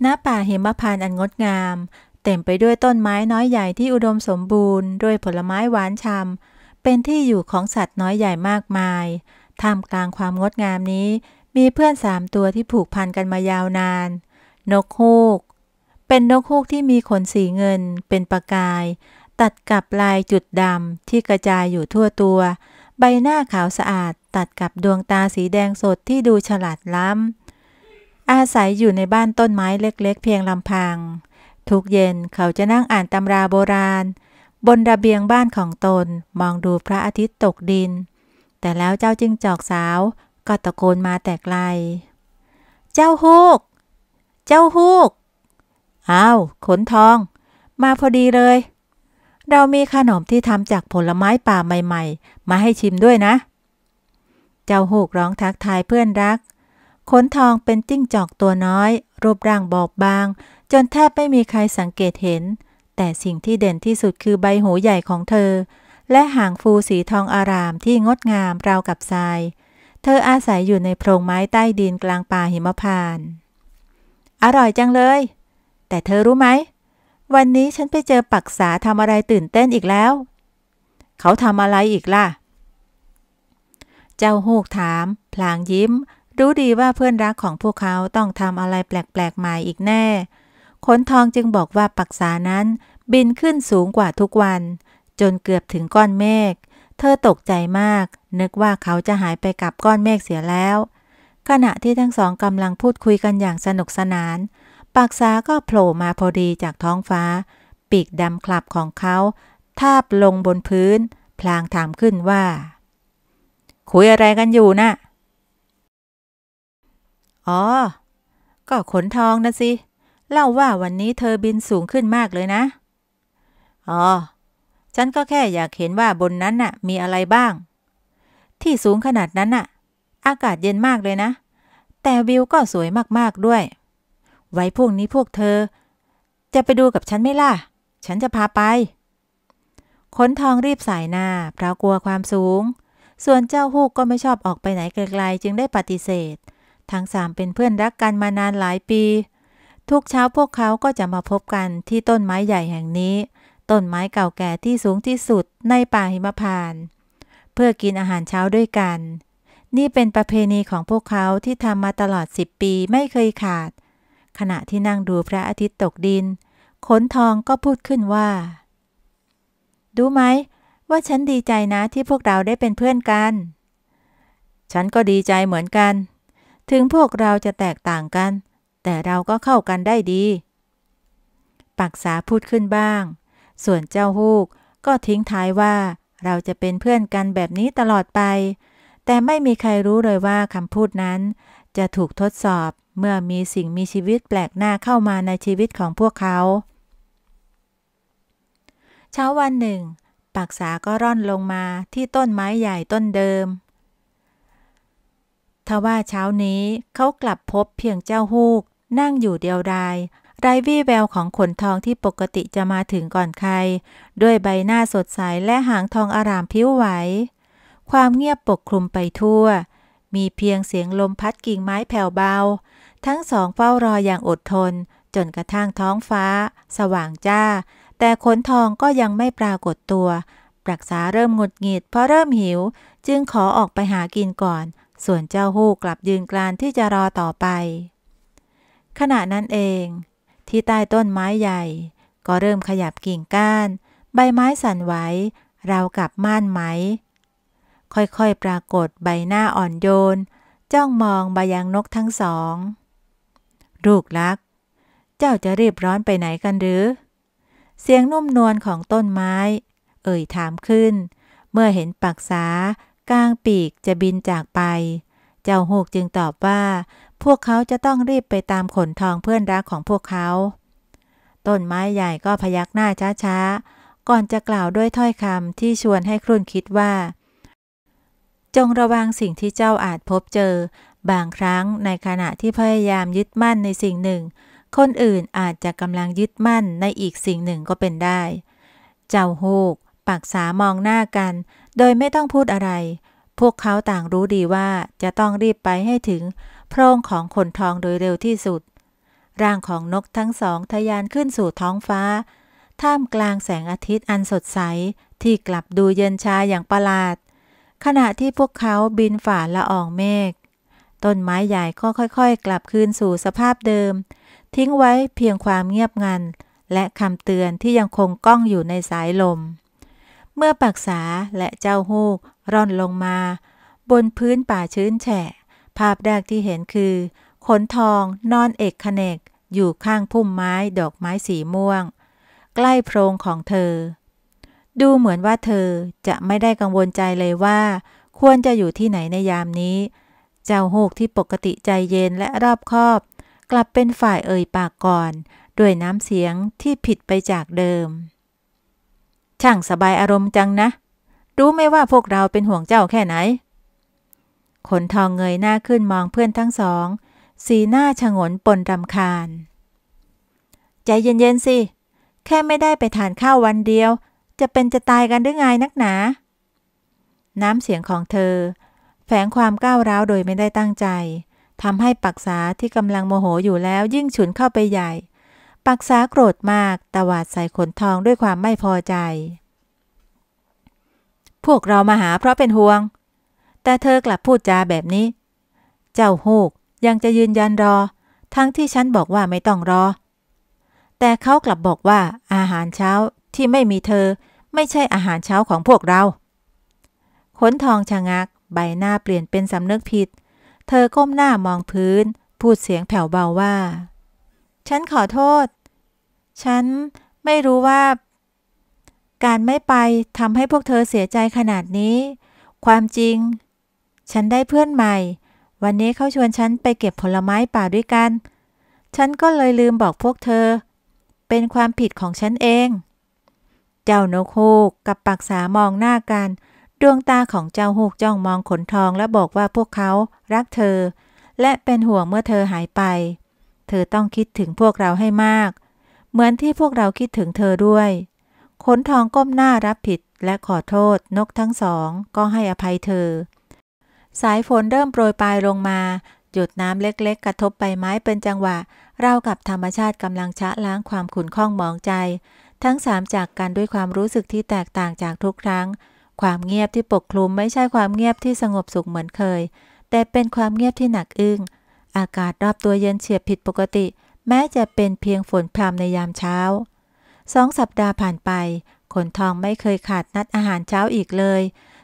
หน้าป่าหิมพานต์อันงดงาม เต็มไปด้วยต้นไม้น้อยใหญ่ที่อุดมสมบูรณ์ด้วยผลไม้หวานฉ่ำเป็นที่อยู่ของสัตว์น้อยใหญ่มากมายท่ามกลางความงดงามนี้มีเพื่อนสามตัวที่ผูกพันกันมายาวนาน นกฮูก เป็นนกฮูกที่มีขนสีเงินเป็นประกาย ตัดกับลายจุดดำที่กระจายอยู่ทั่วตัว ใบหน้าขาวสะอาดตัดกับดวงตาสีแดงสดที่ดูฉลาดล้ำอาศัยอยู่ในบ้านต้นไม้เล็กๆเพียงลำพัง ทุกเย็นเขาจะนั่งอ่านตำราโบราณ บนระเบียงบ้านของตนมองดูพระอาทิตย์ตกดิน แต่แล้วเจ้าจิงจอกสาว ก็ตะโกนมาแตกไกล เจ้าฮูก เจ้าฮูกอ้าวขนทอง มาพอดีเลย เรามีขนมที่ทำจากผลไม้ป่าใหม่ๆ มาให้ชิมด้วยนะ เจ้าฮูกร้องทักทายเพื่อนรักขนทองเป็นจิ้งจอกตัวน้อย รูปร่างบอบบาง จนแทบไม่มีใครสังเกตเห็น แต่สิ่งที่เด่นที่สุดคือใบหูใหญ่ของเธอ และหางฟูสีทองอารามที่งดงามราวกับทราย เธออาศัยอยู่ในโพรงไม้ใต้ดินกลางป่าหิมพาน อร่อยจังเลย แต่เธอรู้ไหม วันนี้ฉันไปเจอปักษาทำอะไรตื่นเต้นอีกแล้ว เขาทำอะไรอีกล่ะ เจ้าหูกถาม พลางยิ้มรู้ดีว่าเพื่อนรักของพวกเขาต้องทำอะไรแปลกๆใหม่อีกแน่ ขนทองจึงบอกว่าปักษานั้นบินขึ้นสูงกว่าทุกวัน จนเกือบถึงก้อนเมฆ เธอตกใจมาก นึกว่าเขาจะหายไปกับก้อนเมฆเสียแล้ว ขณะที่ทั้งสองกำลังพูดคุยกันอย่างสนุกสนาน ปักษาก็โผล่มาพอดีจากท้องฟ้า ปีกดำคลับของเขา ทาบลงบนพื้น พลางถามขึ้นว่า คุยอะไรกันอยู่นะ่ะอ๋อ ก็ขนทองนะสิ เล่าว่าวันนี้เธอบินสูงขึ้นมากเลยนะ อ๋อ ฉันก็แค่อยากเห็นว่าบนนั้นน่ะ มีอะไรบ้าง ที่สูงขนาดนั้นน่ะ อากาศเย็นมากเลยนะ แต่วิวก็สวยมากๆด้วย ไว้พวกนี้พวกเธอ จะไปดูกับฉันไม่ล่ะ ฉันจะพาไป ขนทองรีบสายหน้าเพราะกลัวความสูง ส่วนเจ้าฮูกก็ไม่ชอบออกไปไหนไกลๆ จึงได้ปฏิเสธทั้งสามเป็นเพื่อนรักกันมานานหลายปี ทุกเช้าพวกเขาก็จะมาพบกันที่ต้นไม้ใหญ่แห่งนี้ ต้นไม้เก่าแก่ที่สูงที่สุดในป่าหิมพานต์เพื่อกินอาหารเช้าด้วยกัน นี่เป็นประเพณีของพวกเขาที่ทำมาตลอดสิบปีไม่เคยขาด ขณะที่นั่งดูพระอาทิตย์ตกดิน ขนทองก็พูดขึ้นว่า ดูไหมว่าฉันดีใจนะที่พวกเราได้เป็นเพื่อนกัน ฉันก็ดีใจเหมือนกันถึงพวกเราจะแตกต่างกัน แต่เราก็เข้ากันได้ดี ปักษาพูดขึ้นบ้าง ส่วนเจ้าฮูกก็ทิ้งท้ายว่า เราจะเป็นเพื่อนกันแบบนี้ตลอดไป แต่ไม่มีใครรู้เลยว่าคำพูดนั้น จะถูกทดสอบเมื่อมีสิ่งมีชีวิตแปลกหน้าเข้ามาในชีวิตของพวกเขา เช้าวันหนึ่ง ปักษาก็ร่อนลงมาที่ต้นไม้ใหญ่ต้นเดิมทว่าเช้านี้เขากลับพบเพียงเจ้าฮูก นั่งอยู่เดียวดายไร้วี่แววของขนทองที่ปกติจะมาถึงก่อนใคร ด้วยใบหน้าสดใสและหางทองอารามพิ้วไหว ความเงียบปกคลุมไปทั่ว มีเพียงเสียงลมพัดกิ่งไม้แผ่วเบา ทั้งสองเฝ้ารออย่างอดทน จนกระทั่งท้องฟ้า สว่างจ้า แต่ขนทองก็ยังไม่ปรากฏตัว ปรักษาเริ่มหงุดหงิดเพราะเริ่มหิวจึงขอออกไปหากินก่อนส่วนเจ้าฮู้กลับยืนกลานที่จะรอต่อไป ขณะนั้นเอง ที่ใต้ต้นไม้ใหญ่ ก็เริ่มขยับกิ่งก้าน ใบไม้สั่นไหวราวกับม่านไหม ค่อยๆ ปรากฏใบหน้าอ่อนโยน จ้องมองใบยางนกทั้งสอง ลูกลัก เจ้าจะรีบร้อนไปไหนกันหรือ เสียงนุ่มนวลของต้นไม้ เอ่ยถามขึ้น เมื่อเห็นปักษาก้างปีกจะบินจากไป เจ้าโฮกจึงตอบว่า พวกเขาจะต้องรีบไปตามขนทองเพื่อนรักของพวกเขา ต้นไม้ใหญ่ก็พยักหน้าช้าๆก่อนจะกล่าวด้วยถ้อยคำที่ชวนให้ครุ่นคิดว่า จงระวังสิ่งที่เจ้าอาจพบเจอ บางครั้งในขณะที่พยายามยึดมั่นในสิ่งหนึ่ง คนอื่นอาจจะกำลังยึดมั่นในอีกสิ่งหนึ่งก็เป็นได้ เจ้าโฮกปากษามองหน้ากันโดยไม่ต้องพูดอะไร พวกเขาต่างรู้ดีว่าจะต้องรีบไปให้ถึง โพรงของขนทองโดยเร็วที่สุด ร่างของนกทั้งสองทะยานขึ้นสู่ท้องฟ้า ท่ามกลางแสงอาทิตย์อันสดใสที่กลับดูเย็นชาอย่างประหลาด ขณะที่พวกเขาบินฝ่าละอองเมฆ ต้นไม้ใหญ่ก็ค่อยๆกลับคืนสู่สภาพเดิม ทิ้งไว้เพียงความเงียบงันและคำเตือนที่ยังคงก้องอยู่ในสายลมเมื่อปักษาและเจ้าฮูกร่อนลงมา บนพื้นป่าชื้นแฉะ ภาพแรกที่เห็นคือ ขนทอง นอนเอกขเนก อยู่ข้างพุ่มไม้ดอกไม้สีม่วง ใกล้โพรงของเธอ ดูเหมือนว่าเธอจะไม่ได้กังวลใจเลยว่า ควรจะอยู่ที่ไหนในยามนี้ เจ้าฮูกที่ปกติใจเย็นและรอบคอบ กลับเป็นฝ่ายเอ่ยปากก่อนด้วยน้ำเสียงที่ผิดไปจากเดิมช่างสบายอารมณ์จังนะ รู้ไหมว่าพวกเราเป็นห่วงเจ้าแค่ไหน ขนทองเงยหน้าขึ้นมองเพื่อนทั้งสอง สีหน้าฉงนปนรำคาญ ใจเย็นๆสิ แค่ไม่ได้ไปทานข้าววันเดียว จะเป็นจะตายกันหรือไงนักหนา น้ำเสียงของเธอ แฝงความก้าวร้าวโดยไม่ได้ตั้งใจ ทำให้ปักษาที่กำลังโมโหอยู่แล้วยิ่งฉุนเข้าไปใหญ่ปักษาโกรธมากตวาดใส่ขนทองด้วยความไม่พอใจ พวกเรามาหาเพราะเป็นห่วง แต่เธอกลับพูดจาแบบนี้ เจ้าฮูกยังจะยืนยันรอ ทั้งที่ฉันบอกว่าไม่ต้องรอ แต่เขากลับบอกว่าอาหารเช้าที่ไม่มีเธอไม่ใช่อาหารเช้าของพวกเรา ขนทองชะงัก ใบหน้าเปลี่ยนเป็นสำนึกผิด เธอก้มหน้ามองพื้น พูดเสียงแผ่วเบาว่าฉันขอโทษ ฉันไม่รู้ว่า การไม่ไปทำให้พวกเธอเสียใจขนาดนี้ ความจริง ฉันได้เพื่อนใหม่ วันนี้เขาชวนฉันไปเก็บผลไม้ป่าด้วยกัน ฉันก็เลยลืมบอกพวกเธอ เป็นความผิดของฉันเอง เจ้านกฮูกกับปักษามองหน้ากันดวงตาของเจ้าฮูกจ้องมองขนทองและบอกว่าพวกเขารักเธอ และเป็นห่วงเมื่อเธอหายไปเธอต้องคิดถึงพวกเราให้มาก เหมือนที่พวกเราคิดถึงเธอด้วย ขนทองก้มหน้ารับผิดและขอโทษ นกทั้งสอง ก็ให้อภัยเธอ สายฝนเริ่มโปรยปลายลงมา หยดน้ำเล็กๆ กระทบใบไม้เป็นจังหวะเรากับธรรมชาติกำลังชะล้างความขุ่นข้องมองใจ ทั้งสามจากกัน ด้วยความรู้สึกที่แตกต่างจากทุกครั้ง ความเงียบที่ปกคลุมไม่ใช่ความเงียบที่สงบสุขเหมือนเคย แต่เป็นความเงียบที่หนักอึง้งอากาศรอบตัวเย็นเฉียบผิดปกติ แม้จะเป็นเพียงฝนพรำในยามเช้าสองสัปดาห์ผ่านไปขนทองไม่เคยขาดนัดอาหารเช้าอีกเลย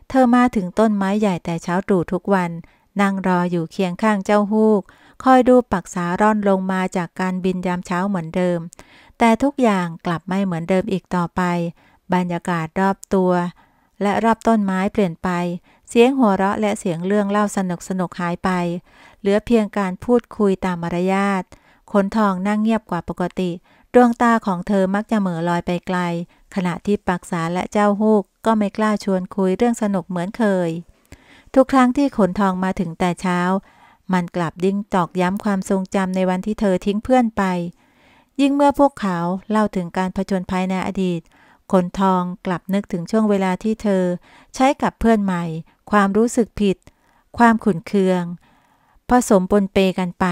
เธอมาถึงต้นไม้ใหญ่แต่เช้าตรู่ทุกวัน นั่งรออยู่เคียงข้างเจ้าฮูกคอยดูปักษาร่อนลงมาจากการบินยามเช้าเหมือนเดิม แต่ทุกอย่างกลับไม่เหมือนเดิมอีกต่อไป บรรยากาศรอบตัว และรอบต้นไม้เปลี่ยนไปเสียงหัวเราะและเสียงเรื่องเล่าสนุกสนุกหายไป เหลือเพียงการพูดคุยตามมารยาท ขนทองนั่งเงียบกว่าปกติ ดวงตาของเธอมักจะเหม่อลอยไปไกล ขณะที่ปักษาและเจ้าฮูกก็ไม่กล้าชวนคุยเรื่องสนุกเหมือนเคย ทุกครั้งที่ขนทองมาถึงแต่เช้า มันกลับดิ้งตอกย้ำความทรงจำในวันที่เธอทิ้งเพื่อนไป ยิ่งเมื่อพวกเขาเล่าถึงการผจญภัยในอดีต ขนทองกลับนึกถึงช่วงเวลาที่เธอใช้กับเพื่อนใหม่ความรู้สึกผิด ความขุ่นเคือง ผสมปนเปกันไป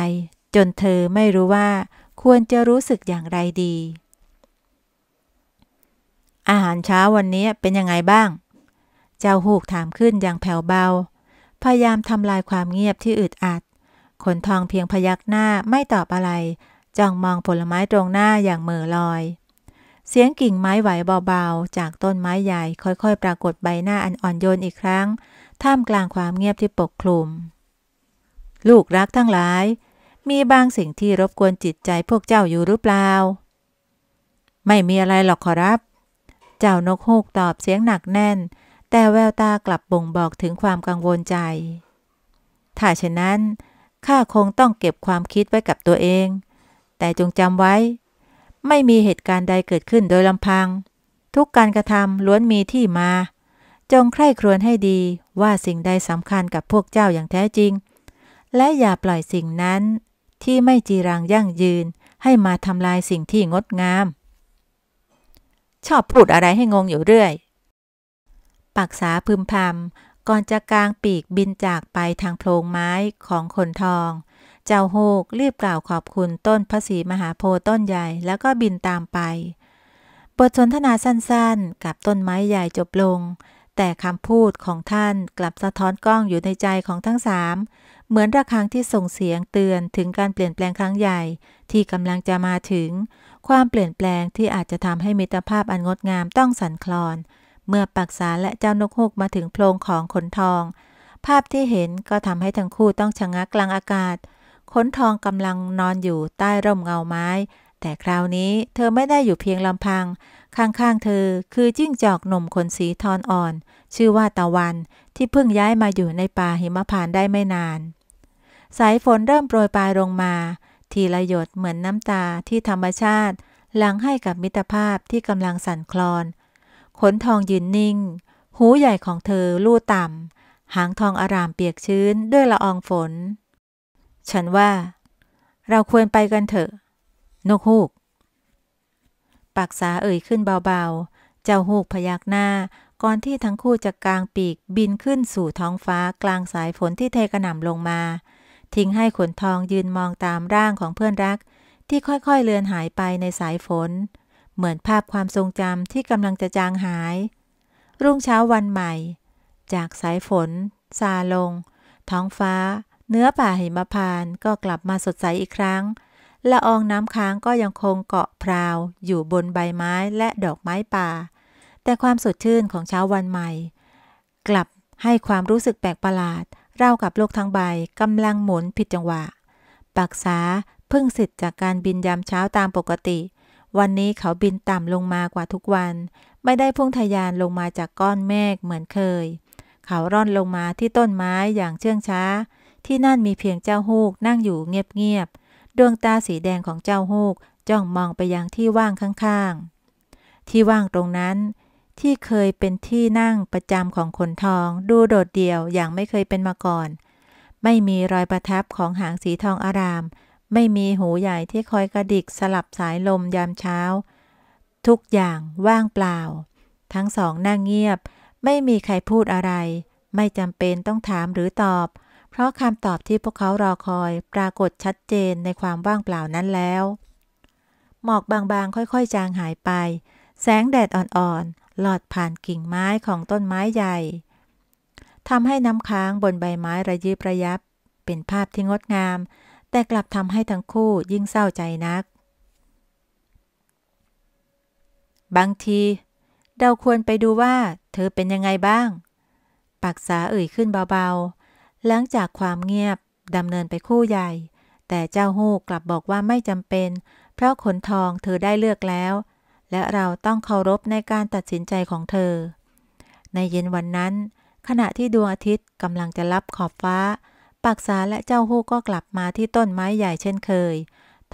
จนเธอไม่รู้ว่า ควรจะรู้สึกอย่างไรดี อาหารเช้าวันนี้เป็นยังไงบ้าง เจ้าหูกถามขึ้นอย่างแผ่วเบา พยายามทำลายความเงียบที่อึดอัด ขนทองเพียงพยักหน้าไม่ตอบอะไร จ้องมองผลไม้ตรงหน้าอย่างเหม่อลอยเสียงกิ่งไม้ไหวเบาๆ จากต้นไม้ใหญ่ ค่อยๆ ปรากฏใบหน้าอันอ่อนโยนอีกครั้ง ท่ามกลางความเงียบที่ปกคลุมลูกรักทั้งหลาย มีบางสิ่งที่รบกวนจิตใจพวกเจ้าอยู่หรือเปล่า ไม่มีอะไรหรอกขอรับ เจ้านกฮูกตอบเสียงหนักแน่น แต่แววตากลับบ่งบอกถึงความกังวลใจ ถ้าเช่นนั้นข้าคงต้องเก็บความคิดไว้กับตัวเอง แต่จงจำไว้ไม่มีเหตุการณ์ใดเกิดขึ้นโดยลำพัง ทุกการกระทำล้วนมีที่มา จงใคร่ครวญให้ดีว่าสิ่งใดสำคัญกับพวกเจ้าอย่างแท้จริง และอย่าปล่อยสิ่งนั้นที่ไม่จีรังยั่งยืนให้มาทำลายสิ่งที่งดงาม ชอบพูดอะไรให้งงอยู่เรื่อย ปักษาพึมพำก่อนจะกลางปีกบินจากไปทางโพรงไม้ของคนทองเจ้าโฮกรีบกล่าวขอบคุณต้นพระศรีมหาโพธิ์ต้นใหญ่แล้วก็บินตามไปบทสนทนาสั้นๆ กับต้นไม้ใหญ่จบลง แต่คำพูดของท่านกลับสะท้อนกล้องอยู่ในใจของทั้งสามเหมือนระฆังที่ส่งเสียงเตือนถึงการเปลี่ยนแปลงครั้งใหญ่ ที่กำลังจะมาถึงความเปลี่ยนแปลงที่อาจจะทำให้มิตรภาพอันงดงามต้องสั่นคลอนเมื่อปักษาและเจ้านกฮูกมาถึงโพรงของขนทอง ภาพที่เห็นก็ทำให้ทั้งคู่ต้องชะงักกลางอากาศเขนทองกำลังนอนอยู่ใต้ร่มเงาไม้ แต่คราวนี้เธอไม่ได้อยู่เพียงลำพัง ข้างๆเธอ คือจิ้งจอกหนุ่มขนสีทอนอ่อน ชื่อว่าตะวันที่เพิ่งย้ายมาอยู่ในป่าหิมะผ่านได้ไม่นาน สายฝนเริ่มโปรยปลายลงมา ทีละหยดเหมือนน้ำตาที่ธรรมชาติหลังให้กับมิตรภาพที่กำลังสั่นคลอน ขนทองยืนนิ่ง หูใหญ่ของเธอลู่ต่ำหางทองอารามเปียกชื้นด้วยละอองฝนฉันว่าเราควรไปกันเถอะ นกฮูกปากษาเอ่ยขึ้นเบาๆเจ้าฮูกพยักหน้า ก่อนที่ทั้งคู่จะกลางปีกบินขึ้นสู่ท้องฟ้ากลางสายฝนที่เทกระหน่ำลงมา ทิ้งให้ขนทองยืนมองตามร่างของเพื่อนรัก ที่ค่อยๆเลือนหายไปในสายฝน เหมือนภาพความทรงจำที่กำลังจะจางหาย รุ่งเช้าวันใหม่ จากสายฝน ซาลง ท้องฟ้าเนื้อป่าหิมพานก็กลับมาสดใสอีกครั้ง ละอองน้ำค้างก็ยังคงเกาะพราวอยู่บนใบไม้และดอกไม้ป่า แต่ความสดชื่นของเช้าวันใหม่ กลับให้ความรู้สึกแปลกประหลาด เรากับโลกทั้งใบกำลังหมุนผิดจังหวะปักษาเพิ่งสิทธิ์จากการบินยามเช้าตามปกติ วันนี้เขาบินต่ำลงมากว่าทุกวัน ไม่ได้พุ่งทยานลงมาจากก้อนเมฆเหมือนเคย เขาร่อนลงมาที่ต้นไม้อย่างเชื่องช้าที่นั่นมีเพียงเจ้าฮูกนั่งอยู่เงียบ ๆ ดวงตาสีแดงของเจ้าฮูกจ้องมองไปยังที่ว่างข้างๆ ที่ว่างตรงนั้น ที่เคยเป็นที่นั่งประจำของคนทองดูโดดเดี่ยวอย่างไม่เคยเป็นมาก่อน ไม่มีรอยประทับของหางสีทองอาราม ไม่มีหูใหญ่ที่คอยกระดิกสลับสายลมยามเช้า ทุกอย่างว่างเปล่า ทั้งสองนั่งเงียบ ไม่มีใครพูดอะไร ไม่จำเป็นต้องถามหรือตอบเพราะคำตอบที่พวกเขารอคอยปรากฏชัดเจนในความว่างเปล่านั้นแล้ว หมอกบางๆค่อยๆจางหายไป แสงแดดอ่อนๆหลอดผ่านกิ่งไม้ของต้นไม้ใหญ่ทำให้น้ำค้างบนใบไม้ระยิบระยับ เป็นภาพที่งดงาม แต่กลับทำให้ทั้งคู่ยิ่งเศร้าใจนัก บางที เราควรไปดูว่า เธอเป็นยังไงบ้างปากษาเอ่ยขึ้นเบาๆหลังจากความเงียบ ดำเนินไปคู่ใหญ่ แต่เจ้าฮูกกลับบอกว่าไม่จำเป็น เพราะขนทองเธอได้เลือกแล้ว และเราต้องเคารพในการตัดสินใจของเธอ ในเย็นวันนั้น ขณะที่ดวงอาทิตย์กำลังจะลับขอบฟ้า ปักษาและเจ้าฮูกก็กลับมาที่ต้นไม้ใหญ่เช่นเคย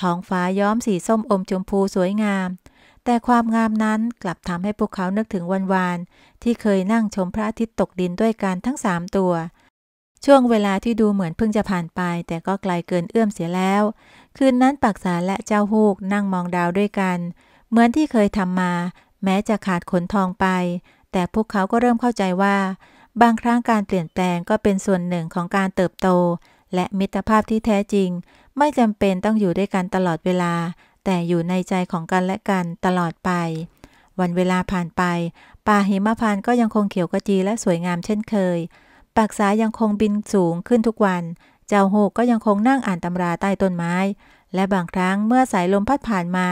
ท้องฟ้าย้อมสีส้มอมชมพูสวยงาม แต่ความงามนั้นกลับทำให้พวกเขานึกถึงวันวาน ที่เคยนั่งชมพระอาทิตย์ตกดินด้วยกันทั้งสามตัวช่วงเวลาที่ดูเหมือนเพิ่งจะผ่านไป แต่ก็ไกลเกินเอื้อมเสียแล้ว คืนนั้นปักษาและเจ้าฮูกนั่งมองดาวด้วยกัน เหมือนที่เคยทำมา แม้จะขาดขนทองไป แต่พวกเขาก็เริ่มเข้าใจว่า บางครั้งการเปลี่ยนแปลงก็เป็นส่วนหนึ่งของการเติบโต และมิตรภาพที่แท้จริง ไม่จำเป็นต้องอยู่ด้วยกันตลอดเวลา แต่อยู่ในใจของกันและกันตลอดไป วันเวลาผ่านไป ป่าหิมะพานก็ยังคงเขียวกระจีและสวยงามเช่นเคยปักษายังคงบินสูงขึ้นทุกวัน เจ้าโฮกก็ยังคงนั่งอ่านตำราใต้ต้นไม้ และบางครั้งเมื่อสายลมพัดผ่านมา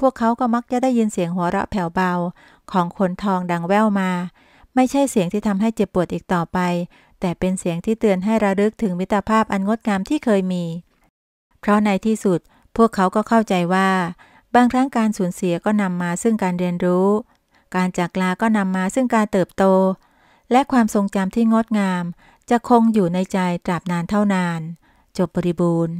พวกเขาก็มักจะได้ยินเสียงหัวเราะแผ่วเบา ของคนทองดังแว่วมา ไม่ใช่เสียงที่ทำให้เจ็บปวดอีกต่อไป แต่เป็นเสียงที่เตือนให้ระลึกถึงมิตรภาพอันงดงามที่เคยมี เพราะในที่สุดพวกเขาก็เข้าใจว่า บางครั้งการสูญเสียก็นำมาซึ่งการเรียนรู้ การจากลา ก็นำมาซึ่งการเติบโตและความทรงจำที่งดงาม จะคงอยู่ในใจตราบนานเท่านาน จบบริบูรณ์